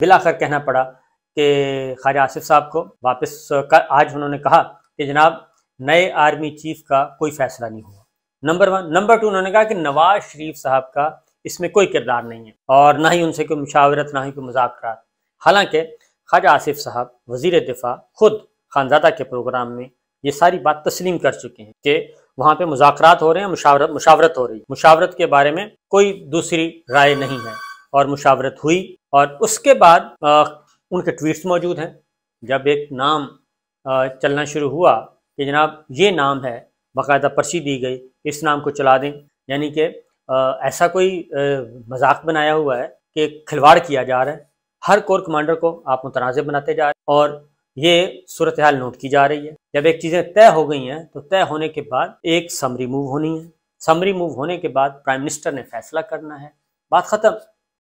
बिलाखर कहना पड़ा कि ख्वाजा आसिफ साहब को वापस कर आज उन्होंने कहा कि जनाब नए आर्मी चीफ का कोई फैसला नहीं हुआ नंबर वन नंबर टू उन्होंने कहा कि नवाज शरीफ साहब का इसमें कोई किरदार नहीं है और ना ही उनसे कोई मुशावरत ना ही कोई मुजाकर हालांकि ख्वाजा आसिफ साहब वजीर दिफा खुद खानजादा के प्रोग्राम में ये सारी बात तस्लीम कर चुके हैं कि वहाँ पे मुजाकर हो रहे हैं मुशावरत मुशावरत हो रही है मुशावरत के बारे में कोई दूसरी राय नहीं है और मुशावरत हुई और उसके बाद उनके ट्वीट्स मौजूद हैं जब एक नाम चलना शुरू हुआ कि जनाब ये नाम है बाकायदा पर्ची दी गई इस नाम को चला दें यानी कि ऐसा कोई मजाक बनाया हुआ है कि खिलवाड़ किया जा रहा है हर कोर कमांडर को आप मुतनाज़ बनाते जा रहे हैं और ये सूरत हाल नोट की जा रही है जब एक चीज़ें तय हो गई हैं तो तय होने के बाद एक समरी मूव होनी है समरी मूव होने के बाद प्राइम मिनिस्टर ने फैसला करना है बात ख़त्म